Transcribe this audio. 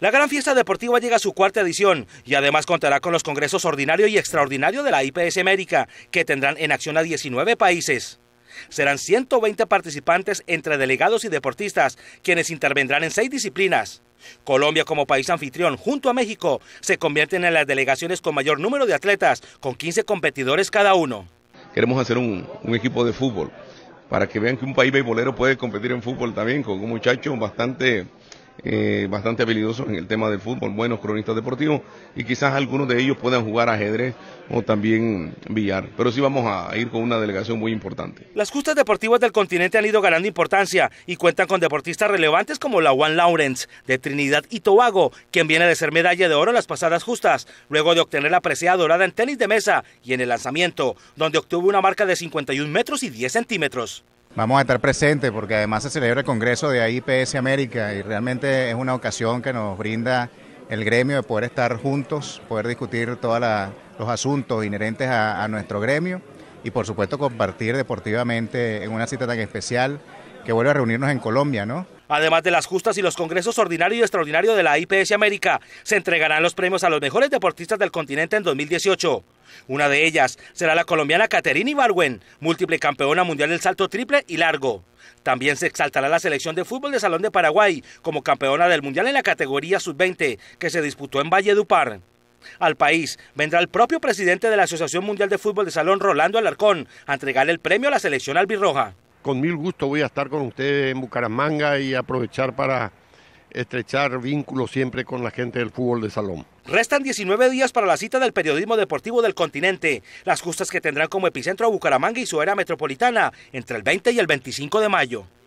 La Gran Fiesta Deportiva llega a su cuarta edición y además contará con los congresos ordinario y extraordinario de la IPS América, que tendrán en acción a 19 países. Serán 120 participantes entre delegados y deportistas, quienes intervendrán en seis disciplinas. Colombia como país anfitrión junto a México se convierten en las delegaciones con mayor número de atletas, con 15 competidores cada uno. Queremos hacer un, equipo de fútbol para que vean que un país beisbolero puede competir en fútbol también con un muchacho bastante eh, bastante habilidosos en el tema del fútbol, buenos cronistas deportivos y quizás algunos de ellos puedan jugar ajedrez o también billar. Pero sí vamos a ir con una delegación muy importante. Las justas deportivas del continente han ido ganando importancia y cuentan con deportistas relevantes como la Juan Lawrence de Trinidad y Tobago, quien viene de ser medalla de oro en las pasadas justas, luego de obtener la presea dorada en tenis de mesa y en el lanzamiento, donde obtuvo una marca de 51 metros y 10 centímetros. Vamos a estar presentes porque además se celebra el Congreso de IPS América y realmente es una ocasión que nos brinda el gremio de poder estar juntos, poder discutir todos los asuntos inherentes a, a nuestro gremio y por supuesto compartir deportivamente en una cita tan especial que vuelve a reunirnos en Colombia, ¿no? Además de las justas y los congresos ordinario y extraordinario de la IPS América, se entregarán los premios a los mejores deportistas del continente en 2018. Una de ellas será la colombiana Caterina Ibarwen, múltiple campeona mundial del salto triple y largo. También se exaltará la selección de fútbol de Salón de Paraguay como campeona del mundial en la categoría sub-20 que se disputó en Valle Valledupar. Al país vendrá el propio presidente de la Asociación Mundial de Fútbol de Salón, Rolando Alarcón, a entregar el premio a la selección albirroja con mil gusto voy a estar con ustedes en Bucaramanga y aprovechar para estrechar vínculos siempre con la gente del fútbol de salón. Restan 19 días para la cita del periodismo deportivo del continente, las justas que tendrán como epicentro a Bucaramanga y su área metropolitana entre el 20 y el 25 de mayo.